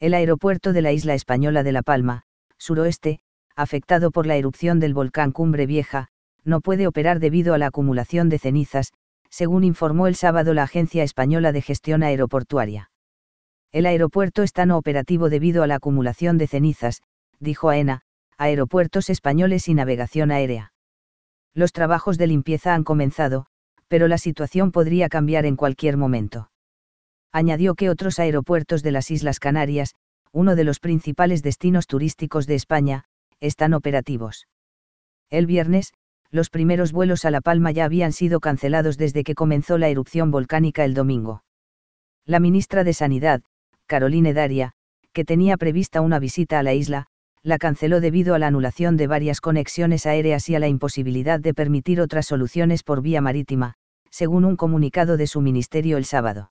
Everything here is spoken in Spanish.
El aeropuerto de la isla española de La Palma, suroeste, afectado por la erupción del volcán Cumbre Vieja, no puede operar debido a la acumulación de cenizas, según informó el sábado la Agencia Española de Gestión Aeroportuaria. El aeropuerto está no operativo debido a la acumulación de cenizas, dijo AENA, Aeropuertos Españoles y Navegación Aérea. Los trabajos de limpieza han comenzado, pero la situación podría cambiar en cualquier momento añadió que otros aeropuertos de las Islas Canarias, uno de los principales destinos turísticos de España, están operativos. El viernes, los primeros vuelos a La Palma ya habían sido cancelados desde que comenzó la erupción volcánica el domingo. La ministra de Sanidad, Caroline Daria, que tenía prevista una visita a la isla, la canceló debido a la anulación de varias conexiones aéreas y a la imposibilidad de permitir otras soluciones por vía marítima, según un comunicado de su ministerio el sábado.